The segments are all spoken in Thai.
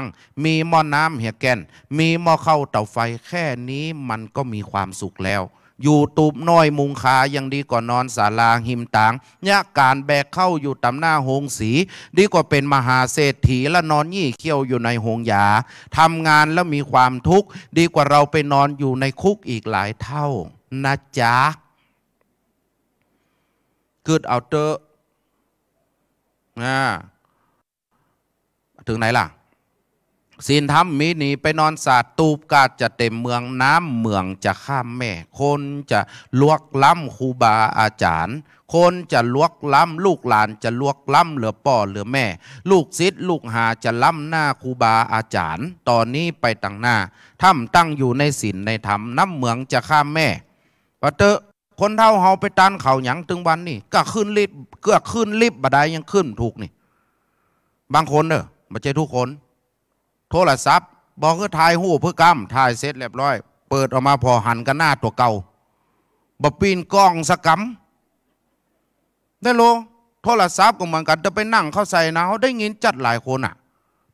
งมีหม้อน้ำเหี่ยแกนมีหม้อข้าวเตาไฟแค่นี้มันก็มีความสุขแล้ว อยู่ตูบน้อยมุงขายังดีกว่านอนศาลาหิมตังยะการแบกเข้าอยู่ตำหน้าหงสีดีกว่าเป็นมหาเศรษฐีและนอนยี่เขี้ยวอยู่ในหงยาทำงานแล้วมีความทุกข์ดีกว่าเราไปนอนอยู่ในคุกอีกหลายเท่านะจ๊ะ g ดเอาเ t อ r อ่าถึงไหนล่ะศีลธรรมมีหนีไปนอนสาดตูบกาจะเต็มเมืองน้ำเมืองจะข้ามแม่ คนจะลวกล้ำครูบาอาจารย์คนจะลวกล้ำลูกหลานจะลวกล้ำเหลือป่อเหลือแม่ ลูกซิดลูกหาจะล้ำหน้าครูบาอาจารย์ตอนนี้ไปตั้งหน้าถ้ำตั้งอยู่ในศีลในธรรมน้ำเมืองจะข้ามแม่ปะเตอคนเท่าเฮาไปตันเขาหยังถึงวันนี่ก็ขึ้นรีบเกือขึ้นรีบบัดายยังขึ้นถูกนี่ บางคนเนอะไม่ใช่ทุกคนโทรศัพท์บอกก็ถ่ายหู้เพื่อกำถ่ายเสร็จเรียบร้อยเปิดออกมาพอหันกันหน้าตัวเก่าบปีนกล้องสกรมได้โล โทรศัพท์ก็เหมือนกัน จะไปนั่งเข้าใส่นะเขาได้ยินจัดหลายคนอะ่ะ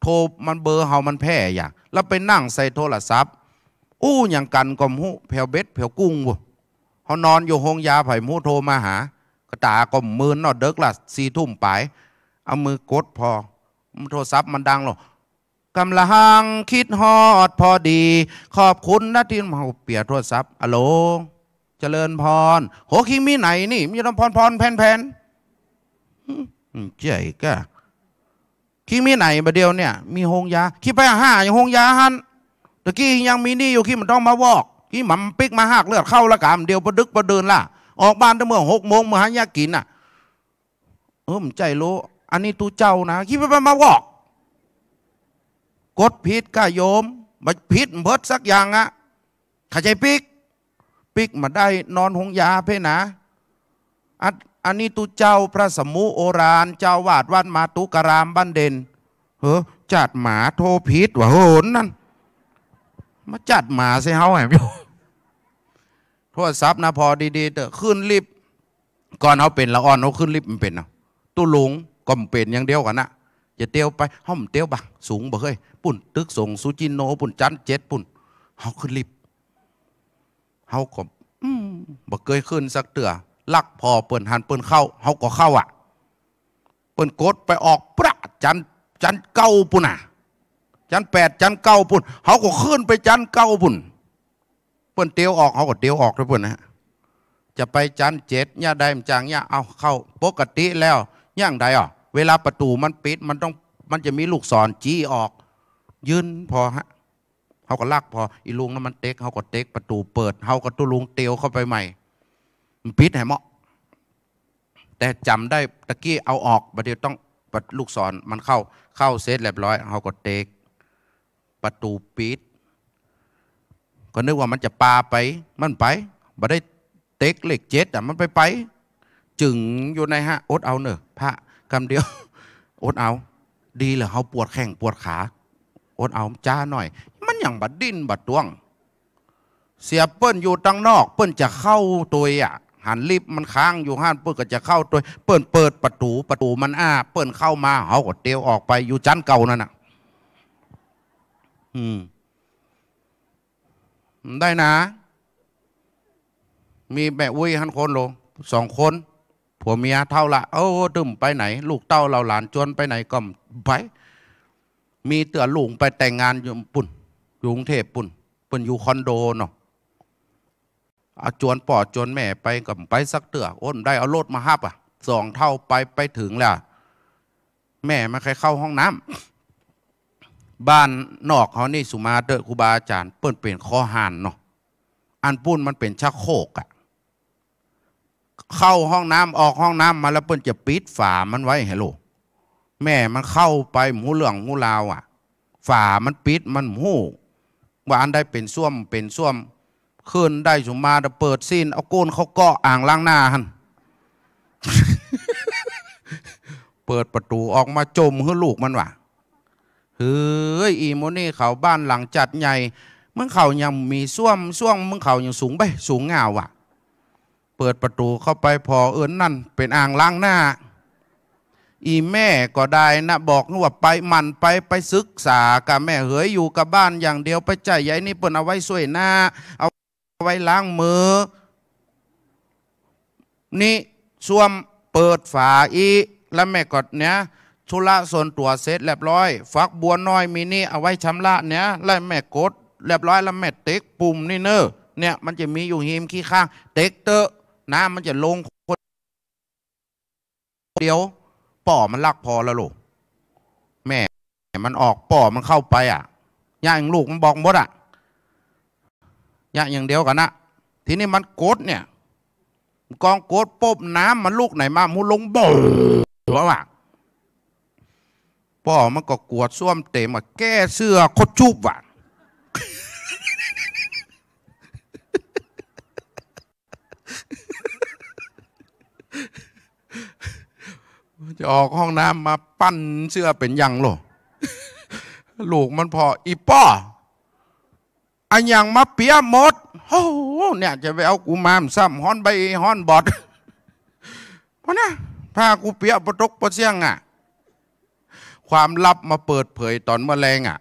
โทรมันเบอร์เฮามันแพร่อย่างแล้วไปนั่งใส่โทรศัพท์อู้อย่างกันก็มู้แผวเบ็ดแผวกุ้งบ่เขานอนอยู่ห้องยาไผ่มู้โทรมาหากระตาก็มือนอดเดิกละสี่ทุ่มไปเอามือกดพอ โทรศัพท์มันดังหรอกำลังคิดฮอดพอดี ขอบคุณนะที่มาเปียโทรศัพท์อโลเจริญพร โห คิงมีไหนนี่มีลำพรพรแผ่นแผ่นใจญ่ก็คิงมีไหนประเดียวเนี่ยมีหงยาคิดไปห้าอย่างหงยาฮันตะกี้ ยังมีนี่อยู่ คิดมันต้องมาวอกคิดมันปิก มาหักเลือดเข้าละกามเดียวประดึกประเดินล่ะออกบ้านตั้งเมื่อหกโมงมาหายากินอ่ะเออมใจรู้อันนี้ตูเจ้านะคิดไปมาวอกกดพิษก้าโยมมาพิษเบิดสักอย่างอะข้าใจปิกปิกมาได้นอนหงยา เพ่นะอันนี้ตุเจ้าพระสมุโอรานเจ้าวาดวัดมาตุกรามบ้านเด่นเฮ้อจัดหมาโทพิษว่าโหนนั่น มาจัดหมาใส่เฮาแหมอยู่โทษซับนะพอดีๆเถอขึ้นลิบก่อนเขาเป็นละอ่อนเขาขึ้นลิบมันเป็นนะตู้หลงก็เป็นอย่างเดียวกันนะอย่าเตียวไปห้อมเตียวบังสูงบ่เคยปุ่นตึกส่งซูจิโนปุ่นจันเจ็ดปุ่นเฮาขึ้นลิบเฮาก็บ่เคยขึ้น สักเตือลักพอเปิ่นหันเปิ่นเข้าเฮาก็เข้า อ่ะ เปิ่นกดไปออกพระจันจันเก้าปุ่นอ่ะ จันแปดจันเก้าปุ่นเฮาก็ขึ้นไปจันเก้าปุ่นเปิ่นเตียวออกเฮาก็เตียวออกด้วปุ่นนะจะไปจันเจ็ดย่าได้มจางย่าเอาเข้าปกติแล้วย่างไดอ่ะเวลาประตูมันปิดมันต้องมันจะมีลูกศรจี้ออก ยืนพอฮะเขาก็ลัก พออีลุงนั้นมันเต็กเขาก็เต็กประตูเปิดเขาก็ตุลุงเตียวเข้าไปใหม่ มันปิดแหมะแต่จำได้ตะกี้เอาออกประเดี๋ยวต้องปัดลูกศรมันเข้าเข้าเซตเรียบร้อยเขาก็เต็กประตูปิดก็นึกว่ามันจะปาไปมันไปบ่ได้เต็กเหล็กเจ็ดอ่ะมันไปไป จึงอยู่ในฮะอดเอาเนอะพระคำเดียวอดเอา ดีเหรอเขาปวดแข้งปวดขาอดเอาจ้าหน่อย มันอย่างบัดดิ้นบัดดวง เสียเปิ้นอยู่ตั้งนอก เปิ้นจะเข้าตัวอ่ะ หันลิฟมันค้าง อยู่ห้านเปิ้นก็จะเข้าตัวเปิ้นเปิดประตูประตูมันอ้าเปิ้นเข้ามาเขาก็เตียวออกไป อยู่ชั้นเก่านั่นอ่ะอืมได้นะ มีแม่อุ้ยหันคนโอสองคนผัวเมียเท่าละโอ้ดื่มไปไหน ลูกเต้าเราหลานจวนไปไหนก็ไปมีเตือลุงไปแต่งงานอยู่ปุ่นอยู่กรุงเทพปุ่นปุ่นอยู่คอนโดเนาะเอาจวนปอดจวนแม่ไปกับไปสักเตืออ้นได้เอารถมาฮับอ่ะสองเท่าไปไปถึงแล้ว แม่มาใครเข้าห้องน้ำ บ้านนอกเขานี่สุมาเดอคูบาอาจารย์เปิ่นเปลี่ยนคอหานเนาะอันปุ่นมันเป็นชักโคกอ่ะเข้าห้องน้ำออกห้องน้ำมาแล้วเพิ่นจะปิดฝามันไว้เ้ลูกแม่มันเข้าไปหมูเหลืองหมูลาวอ่ะฝามันปิดมันหูว่าอันได้เป็นส้วมเป็นส้วมขึ้นได้สุมาเปิดซีนเอาก้นเขากะอ่างล้างหน้าฮันเปิดประตูออกมาจมเฮือลูกมันว่ะเฮ้ยอีโมนี่เขาบ้านหลังจัดใหญ่มึงเขายังมีส้วมส้วมมึงเขายังสูงไป สูงเงาว่ะเปิดประตูเข้าไป พอเอิญนั่น เป็นอ่างล้างหน้า อีแม่ก็ได้นะ บอกนว่าไปมันไปไปศึกษากับแม่เหยอยู่กับบ้านอย่างเดียวไปใจใหญ่นี่เปิดเอาไว้สวยหน้าเอาไว้ล้างมือ นี่ส่วมเปิดฝาอีและแม่กดเนี้ยชุละส่วนตัวเสร็จเรียบร้อยฟักบัวน้อยมีนี่เอาไว้ชำระ เนี้ยแล้วแม่กดเรียบร้อย แล้วแม่เต็กปุ่มนี่เนอเนี่ยมันจะมีอยู่หิมขี้ข้าง เต็กเตอะน้ำมันจะลงคนเดียวป่อมันลักพอแล้วลูกแม่มันออกป่อมันเข้าไป อ่ะย่าอย่างลูกมันบอกหมดอ่ะย่าอย่างเดียวกันนะทีนี้มันโกดเนี่ย กองโกดปบน้ำมันลูกไหนมามูลงบ่อว่ะป่อมันก็กวดส้วมเต็มอ่ะแก้เสื้อคดชุบว่ะจะออกห้องน้ำมาปั้นเสื้อเป็นยังหรอลูกมันพออีป้ออันยังมาเปียหมดโอ้เนี่ยจะไปเอากูมามซ้ำฮ้อนใบฮ้อนบอดเพราะนะพากูเปียประตกประเสียงอ่ะ ความลับมาเปิดเผยตอนเมื่อแรงอ่ะ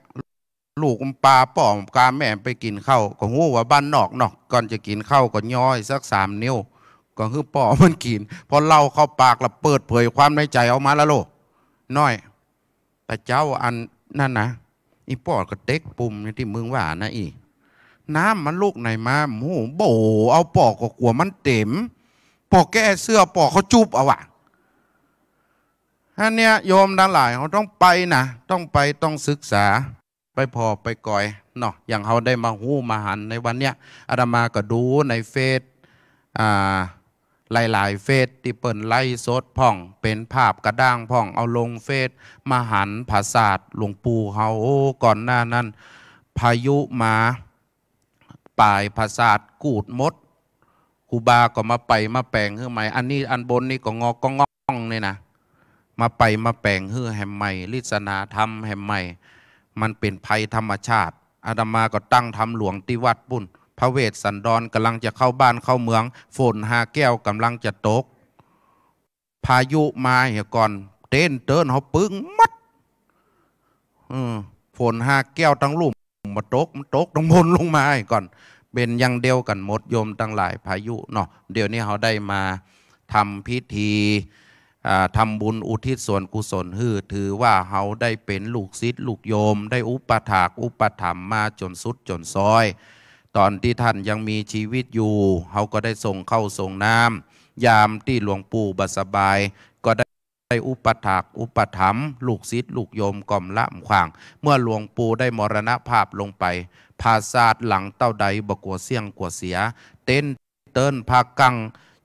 ลูกปลาป้อม กาแม่ไปกินข้าวก็หูว่าบ้านนอกนอกก่อนจะกินข้าวก็ย้อยสักสามนิ้วก็คือป่อมันกิน พอเล่าเข้าปากแล้วเปิดเผยความในใจออกมาแล้วโลน้อย แต่เจ้าอันนั่นนะ อีปออก็เต็กปุ่มที่มึงว่านะอี น้ำมันลูกไหนมาหมูโบเอาปอกก็กลัวมันเต็ม ปอกแก้เสื้อปอกเขาจูบเอาวะท่านเนี้ยโยมทั้งหลายเขาต้องไปนะ ต้องไปต้องศึกษา ไปพอไปก่อยเนาะ อย่างเขาได้มาหู้มาหันในวันเนี้ย อาตมาก็ดูในเฟซ อ่าหลายๆเฟสที่เปิ่นไล่สดพ่องเป็นภาพกระด้างพ่องเอาลงเฟสมาหันผาศาสหลวงปู่เฮาโอก่อนหน้านั้น พายุมาป่ายผาศาสกูดมดกูบาก็มาไปมาแปลงเฮือใหม่อันนี้อันบนนี่ก็งอกก็งองเนี่ยนะมาไปมาแปลงเฮือแหมใหม่ ลิศนาธรรมแหมใหม่ มันเป็นภัยธรรมชาติ อาตมาก็ตั้งทำหลวงติวัดปุ่นระเวสสันดรกำลังจะเข้าบ้านเข้าเมือง ฝนหาแก้วกำลังจะตกพายุมาเหียก่อนเต้นเตินเขาปึ้งมัดฝนหาแก้วทั้งลุ่มมาตกมาตกตรงบนลงมาเหก่อน เป็นอย่างเดียวกันหมดโยมตั้งหลายพายุเนาะเดี๋ยวนี้เขาได้มาทำพิธีทำบุญอุทิศส่วนกุศลฮือถือว่าเขาได้เป็นลูกศิษย์ลูกโยม ได้อุปถากอุปถัมมาจนสุดจนซอยตอนที่ท่านยังมีชีวิตอยู่ เขาก็ได้ส่งเข้าส่งน้ำยามที่หลวงปู่บัสบาย ก็ได้ได้อุปถากอุปถัมลูกศิษย์ลูกโยมก่อมละมขวาง เมื่อหลวงปู่ได้มรณภาพลงไป ภาศาสหลังเต้าใดบกัวเสี่ยงกัวเสีย เต้นเติ้นภากัง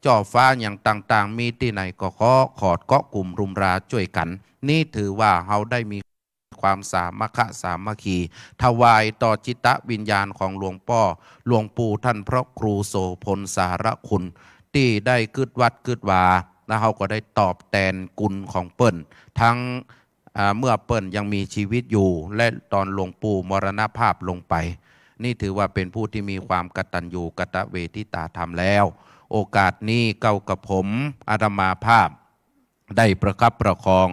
จ่อฟ้าอย่างต่างๆ มีที่ไหนก็ขอขอดเกาะกลุ่มรุมราช่วยกัน นี่ถือว่าเขาได้มีความสามัคคะสามัคคีถวายต่อจิตะวิญญาณของหลวงป่อหลวงปู่ท่านพระครูโสพลสารคุณที่ได้กึดวัดกึดวาแล้วเขาก็ได้ตอบแทนกุลของเปิ้นทั้งเมื่อเปิ้นยังมีชีวิตอยู่ และตอนหลวงปู่มรณภาพลงไป นี่ถือว่าเป็นผู้ที่มีความกตัญญูกะตะเวทิตาธรรมแล้ว โอกาสนี้เก้ากับผมอาตมาภาพได้ประคับประคอง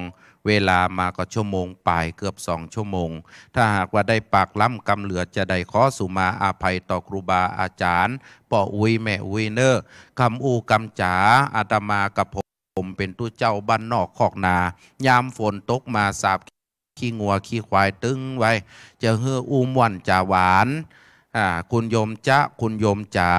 เวลามาก็ชั่วโมงปลายเกือบสองชั่วโมง ถ้าหากว่าได้ปากล้ำกำเหลือ จะได้ขอสุมาอาภัยต่อครูบาอาจารย์ป่ออุยแม่อุยเนอร์คำอูคำจ๋าอาตมากับผม เป็นตู้เจ้าบ้านนอกขอกนา ยามฝนตกมาสาบขี้งัวขี้ควายตึงไว้ จะเฮืออุ้มวันจ่าหวาน คุณโยมจะคุณโยมจ๋า